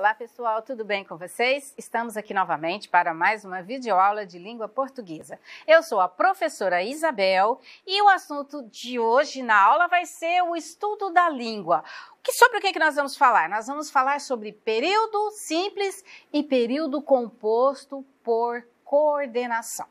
Olá pessoal, tudo bem com vocês? Estamos aqui novamente para mais uma videoaula de língua portuguesa. Eu sou a professora Isabel e o assunto de hoje na aula vai ser o estudo da língua. Que, sobre o que, que nós vamos falar? Nós vamos falar sobre período simples e período composto por coordenação.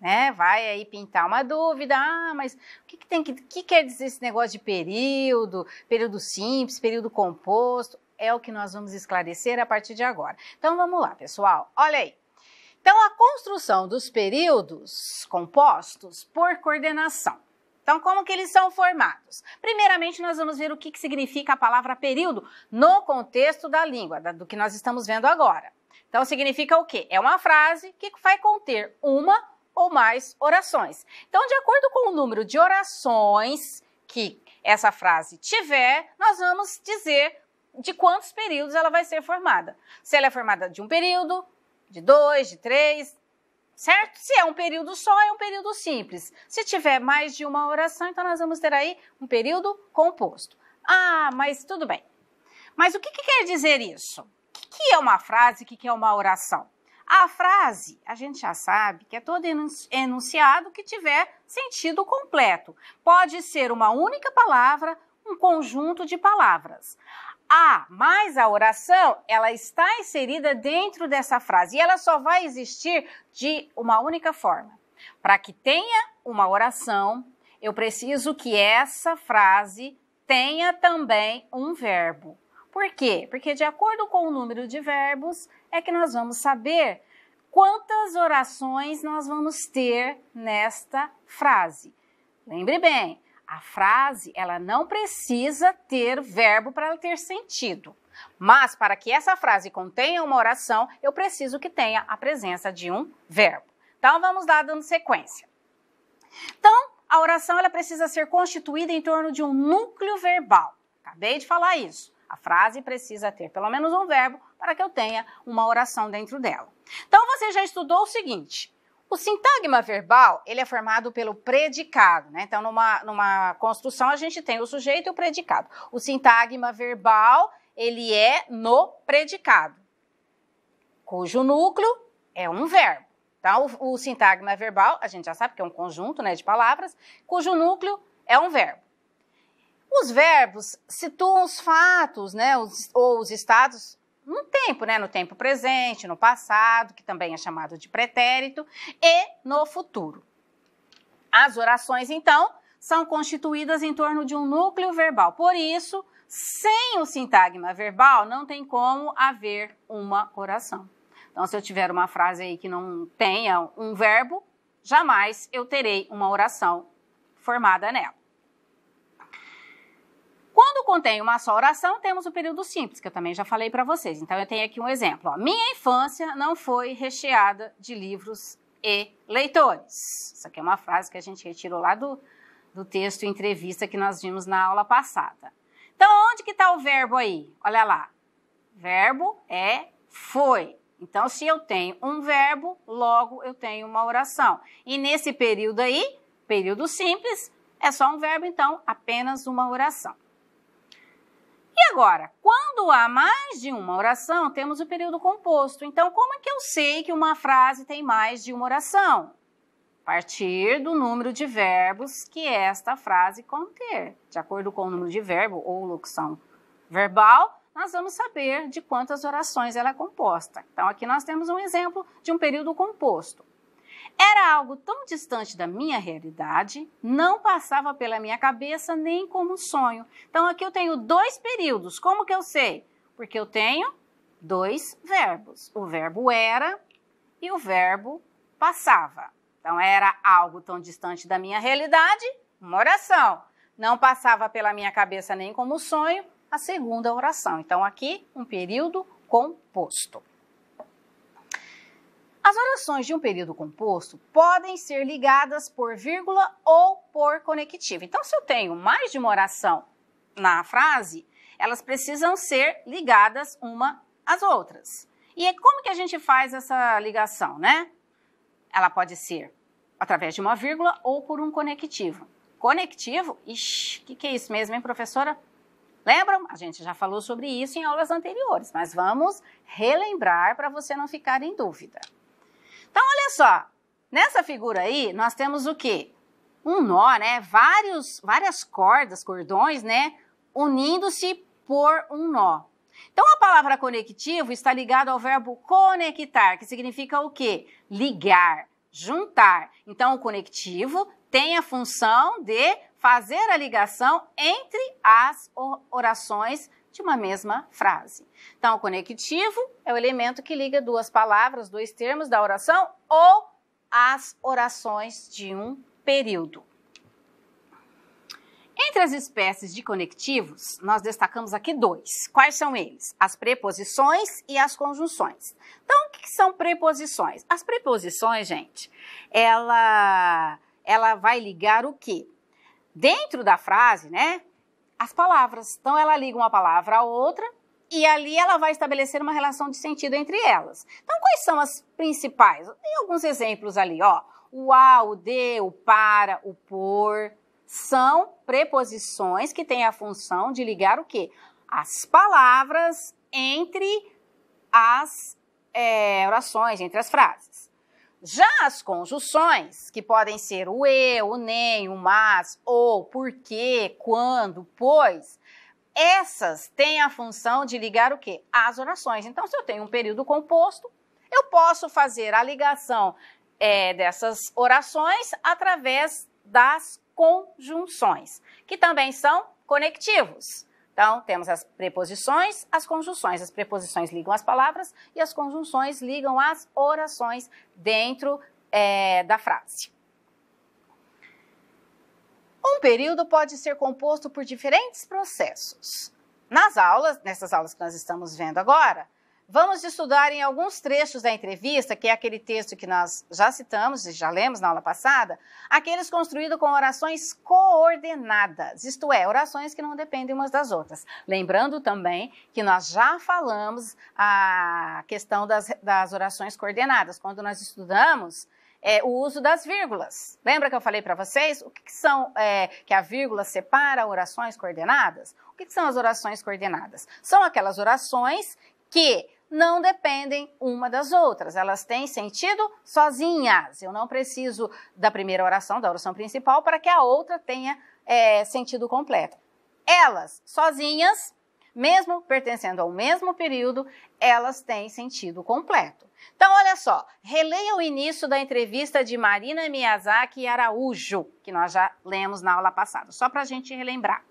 Né? Vai aí pintar uma dúvida, ah, mas o que, que tem que, que quer dizer esse negócio de período, período simples, período composto? é o que nós vamos esclarecer a partir de agora. Então vamos lá, pessoal. Olha aí. Então, a construção dos períodos compostos por coordenação. Então, como que eles são formados? Primeiramente, nós vamos ver o que, que significa a palavra período no contexto da língua, da, do que nós estamos vendo agora. Então, significa o quê? É uma frase que vai conter uma ou mais orações. Então, de acordo com o número de orações que essa frase tiver, nós vamos dizer de quantos períodos ela vai ser formada. Se ela é formada de um período, de dois, de três, certo? Se é um período só, é um período simples. Se tiver mais de uma oração, então nós vamos ter aí um período composto. Ah, mas tudo bem. Mas o que, que quer dizer isso? O que, que é uma frase? O que, que é uma oração? A frase, a gente já sabe que é todo enunciado que tiver sentido completo. Pode ser uma única palavra, um conjunto de palavras. Ah, mas a oração, ela está inserida dentro dessa frase e ela só vai existir de uma única forma. Para que tenha uma oração, eu preciso que essa frase tenha também um verbo. Por quê? Porque de acordo com o número de verbos é que nós vamos saber quantas orações nós vamos ter nesta frase. Lembre bem, a frase, ela não precisa ter verbo para ter sentido. Mas para que essa frase contenha uma oração, eu preciso que tenha a presença de um verbo. Então vamos lá dando sequência. Então, a oração ela precisa ser constituída em torno de um núcleo verbal. Acabei de falar isso. A frase precisa ter pelo menos um verbo para que eu tenha uma oração dentro dela. Então você já estudou o seguinte: o sintagma verbal, ele é formado pelo predicado, né? Então, numa, numa construção, a gente tem o sujeito e o predicado. O sintagma verbal, ele é no predicado, cujo núcleo é um verbo. Então, o, o sintagma verbal, a gente já sabe que é um conjunto né, de palavras, cujo núcleo é um verbo. Os verbos situam os fatos, né, os, ou os estados no tempo, né? No tempo presente, no passado, que também é chamado de pretérito, e no futuro. As orações, então, são constituídas em torno de um núcleo verbal. Por isso, sem o sintagma verbal, não tem como haver uma oração. Então, se eu tiver uma frase aí que não tenha um verbo, jamais eu terei uma oração formada nela contém uma só oração, temos o período simples, que eu também já falei para vocês. Então, eu tenho aqui um exemplo. Ó. Minha infância não foi recheada de livros e leitores. Isso aqui é uma frase que a gente retirou lá do, do texto entrevista que nós vimos na aula passada. Então, onde que está o verbo aí? Olha lá. Verbo é foi. Então, se eu tenho um verbo, logo eu tenho uma oração. E nesse período aí, período simples, é só um verbo, então apenas uma oração. E agora, quando há mais de uma oração, temos o período composto. Então, como é que eu sei que uma frase tem mais de uma oração? A partir do número de verbos que esta frase conter. De acordo com o número de verbo ou locução verbal, nós vamos saber de quantas orações ela é composta. Então, aqui nós temos um exemplo de um período composto. Era algo tão distante da minha realidade, não passava pela minha cabeça nem como sonho. Então aqui eu tenho dois períodos. Como que eu sei? Porque eu tenho dois verbos: o verbo era e o verbo passava. Então era algo tão distante da minha realidade, uma oração. Não passava pela minha cabeça nem como sonho, a segunda oração. Então aqui um período composto. As orações de um período composto podem ser ligadas por vírgula ou por conectivo. Então, se eu tenho mais de uma oração na frase, elas precisam ser ligadas uma às outras. E é como que a gente faz essa ligação, né? Ela pode ser através de uma vírgula ou por um conectivo. Conectivo? Ixi, o que, que é isso mesmo, hein, professora? Lembram? A gente já falou sobre isso em aulas anteriores, mas vamos relembrar para você não ficar em dúvida. Então, olha só, nessa figura aí, nós temos o quê? Um nó, né? Vários, várias cordas, cordões, né? Unindo-se por um nó. Então, a palavra conectivo está ligada ao verbo conectar, que significa o quê? Ligar, juntar. Então, o conectivo tem a função de fazer a ligação entre as orações de uma mesma frase. Então, o conectivo é o elemento que liga duas palavras, dois termos da oração ou as orações de um período. Entre as espécies de conectivos, nós destacamos aqui dois. Quais são eles? As preposições e as conjunções. Então, o que são preposições? As preposições, gente, ela, ela vai ligar o quê? Dentro da frase, né? as palavras. Então ela liga uma palavra à outra e ali ela vai estabelecer uma relação de sentido entre elas. Então quais são as principais? Tem alguns exemplos ali, ó. O a, o de, o para, o por são preposições que têm a função de ligar o quê? As palavras entre as é, orações, entre as frases. Já as conjunções, que podem ser o e, o nem, o mas, ou, porque, quando, pois, essas têm a função de ligar o quê? As orações. Então, se eu tenho um período composto, eu posso fazer a ligação é, dessas orações através das conjunções, que também são conectivos. Então, temos as preposições, as conjunções. As preposições ligam as palavras e as conjunções ligam as orações dentro é, da frase. Um período pode ser composto por diferentes processos. Nas aulas, nessas aulas que nós estamos vendo agora, Vamos estudar em alguns trechos da entrevista, que é aquele texto que nós já citamos e já lemos na aula passada, aqueles construídos com orações coordenadas, isto é, orações que não dependem umas das outras. Lembrando também que nós já falamos a questão das, das orações coordenadas, quando nós estudamos é, o uso das vírgulas. Lembra que eu falei para vocês o que, que são é, que a vírgula separa orações coordenadas? O que, que são as orações coordenadas? São aquelas orações que não dependem uma das outras. Elas têm sentido sozinhas. Eu não preciso da primeira oração, da oração principal, para que a outra tenha é, sentido completo. Elas, sozinhas, mesmo pertencendo ao mesmo período, elas têm sentido completo. Então, olha só, releia o início da entrevista de Marina Miyazaki e Araújo, que nós já lemos na aula passada, só para a gente relembrar.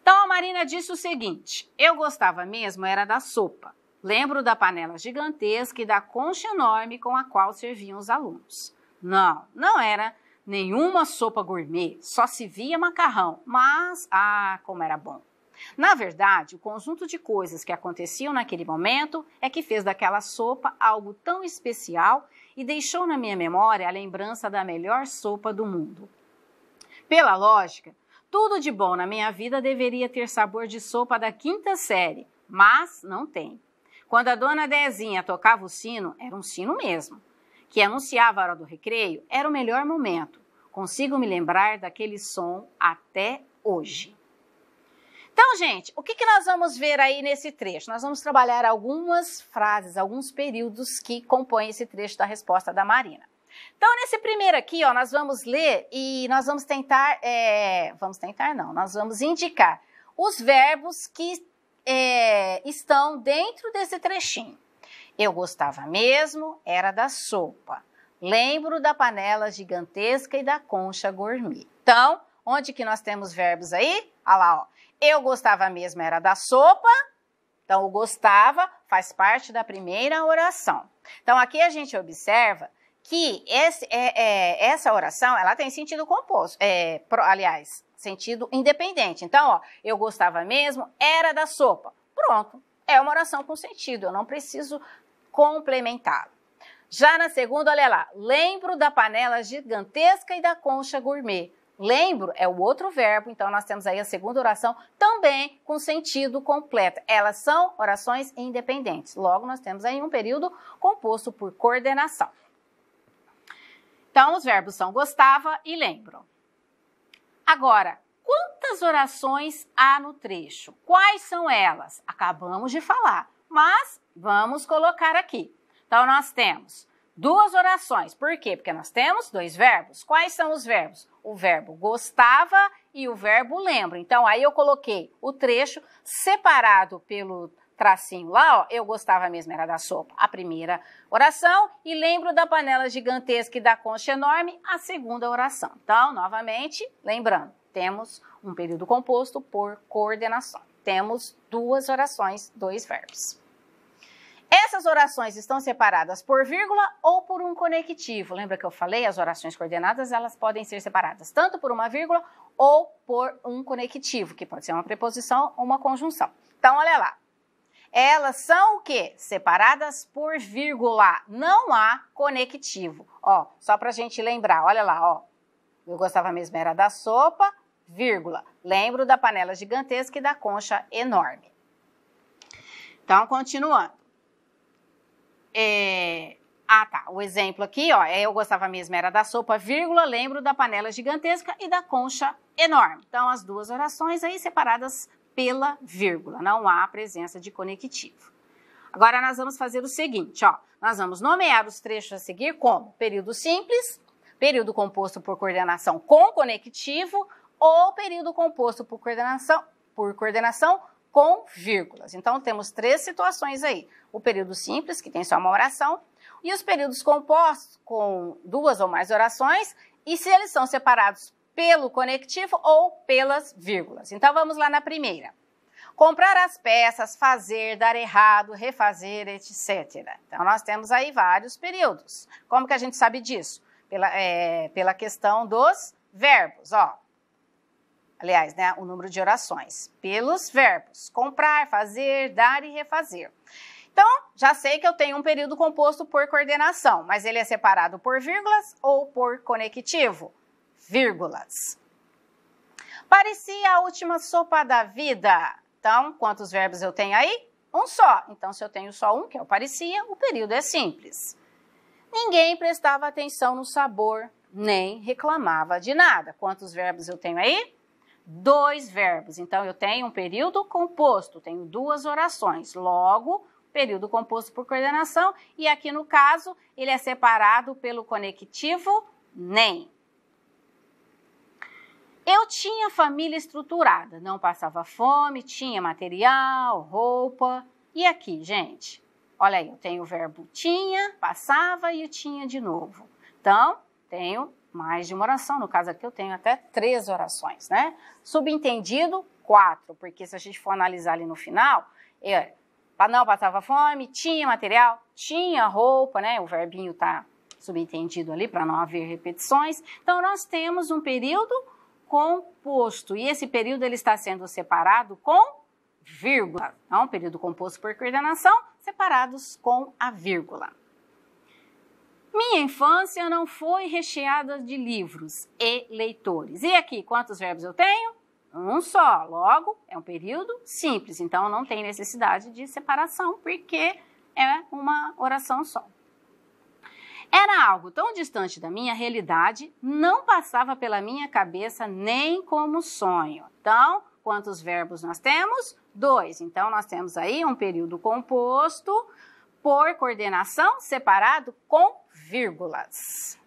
Então, a Marina disse o seguinte: eu gostava mesmo era da sopa. Lembro da panela gigantesca e da concha enorme com a qual serviam os alunos. Não, não era nenhuma sopa gourmet, só se via macarrão, mas ah, como era bom. Na verdade, o conjunto de coisas que aconteciam naquele momento é que fez daquela sopa algo tão especial e deixou na minha memória a lembrança da melhor sopa do mundo. Pela lógica, tudo de bom na minha vida deveria ter sabor de sopa da quinta série, mas não tem. Quando a dona Dezinha tocava o sino, era um sino mesmo, que anunciava a hora do recreio, era o melhor momento. Consigo me lembrar daquele som até hoje. Então, gente, o que, que nós vamos ver aí nesse trecho? Nós vamos trabalhar algumas frases, alguns períodos que compõem esse trecho da resposta da Marina. Então, nesse primeiro aqui, ó, nós vamos ler e nós vamos tentar, é, vamos tentar não, nós vamos indicar os verbos que é, estão dentro desse trechinho. Eu gostava mesmo, era da sopa. Lembro da panela gigantesca e da concha gourmet. Então, onde que nós temos verbos aí? Olha lá, ó. Eu gostava mesmo era da sopa. Então, o gostava faz parte da primeira oração. Então, aqui a gente observa que esse, é, é, essa oração ela tem sentido composto, é, pro, aliás, sentido independente. Então, ó, eu gostava mesmo, era da sopa. Pronto, é uma oração com sentido, eu não preciso complementá-la. Já na segunda, olha lá, lembro da panela gigantesca e da concha gourmet. Lembro é o outro verbo, então nós temos aí a segunda oração também com sentido completo. Elas são orações independentes. Logo, nós temos aí um período composto por coordenação. Então, os verbos são gostava e lembro. Agora, quantas orações há no trecho? Quais são elas? Acabamos de falar, mas vamos colocar aqui. Então, nós temos duas orações. Por quê? Porque nós temos dois verbos. Quais são os verbos? O verbo gostava e o verbo lembro. Então, aí eu coloquei o trecho separado pelo tracinho lá, ó, eu gostava mesmo, era da sopa. A primeira oração, e lembro da panela gigantesca e da concha enorme, a segunda oração. Então, novamente, lembrando, temos um período composto por coordenação. Temos duas orações, dois verbos. Essas orações estão separadas por vírgula ou por um conectivo. Lembra que eu falei? As orações coordenadas, elas podem ser separadas tanto por uma vírgula ou por um conectivo, que pode ser uma preposição ou uma conjunção. Então, olha lá elas são o quê? Separadas por vírgula. Não há conectivo. Ó, só pra gente lembrar, olha lá, ó. Eu gostava mesmo era da sopa, vírgula. Lembro da panela gigantesca e da concha enorme. Então, continuando. É... Ah, tá. O exemplo aqui, ó, é eu gostava mesmo era da sopa, vírgula, lembro da panela gigantesca e da concha enorme. Então, as duas orações aí separadas pela vírgula, não há presença de conectivo. Agora nós vamos fazer o seguinte, ó, nós vamos nomear os trechos a seguir como período simples, período composto por coordenação com conectivo ou período composto por coordenação por coordenação com vírgulas. Então temos três situações aí: o período simples, que tem só uma oração, e os períodos compostos com duas ou mais orações, e se eles são separados pelo conectivo ou pelas vírgulas. Então vamos lá na primeira. Comprar as peças, fazer, dar errado, refazer, etc. Então nós temos aí vários períodos. Como que a gente sabe disso? Pela, é, pela questão dos verbos, ó. Aliás, né, o número de orações. Pelos verbos. Comprar, fazer, dar e refazer. Então, já sei que eu tenho um período composto por coordenação, mas ele é separado por vírgulas ou por conectivo vírgulas. Parecia a última sopa da vida. Então, quantos verbos eu tenho aí? Um só. Então, se eu tenho só um, que é o parecia, o período é simples. Ninguém prestava atenção no sabor, nem reclamava de nada. Quantos verbos eu tenho aí? Dois verbos. Então, eu tenho um período composto, tenho duas orações. Logo, período composto por coordenação, e aqui no caso, ele é separado pelo conectivo nem. Eu tinha família estruturada, não passava fome, tinha material, roupa. E aqui, gente? Olha aí, eu tenho o verbo tinha, passava e tinha de novo. Então, tenho mais de uma oração. No caso aqui, eu tenho até três orações, né? Subentendido, quatro, porque se a gente for analisar ali no final, é, não passava fome, tinha material, tinha roupa, né? O verbinho tá subentendido ali para não haver repetições. Então, nós temos um período composto. E esse período ele está sendo separado com vírgula. Então, um período composto por coordenação, separados com a vírgula. Minha infância não foi recheada de livros e leitores. E aqui, quantos verbos eu tenho? Um só. Logo, é um período simples, então não tem necessidade de separação, porque é uma oração só. Era algo tão distante da minha realidade, não passava pela minha cabeça nem como sonho. Então, quantos verbos nós temos? Dois. Então, nós temos aí um período composto por coordenação separado com vírgulas.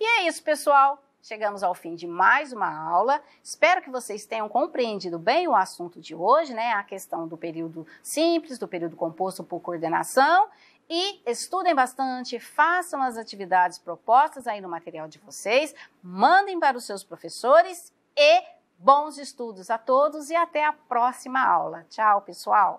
E é isso, pessoal. Chegamos ao fim de mais uma aula. Espero que vocês tenham compreendido bem o assunto de hoje, né? A questão do período simples, do período composto por coordenação e estudem bastante, façam as atividades propostas aí no material de vocês, mandem para os seus professores e bons estudos a todos e até a próxima aula. Tchau, pessoal!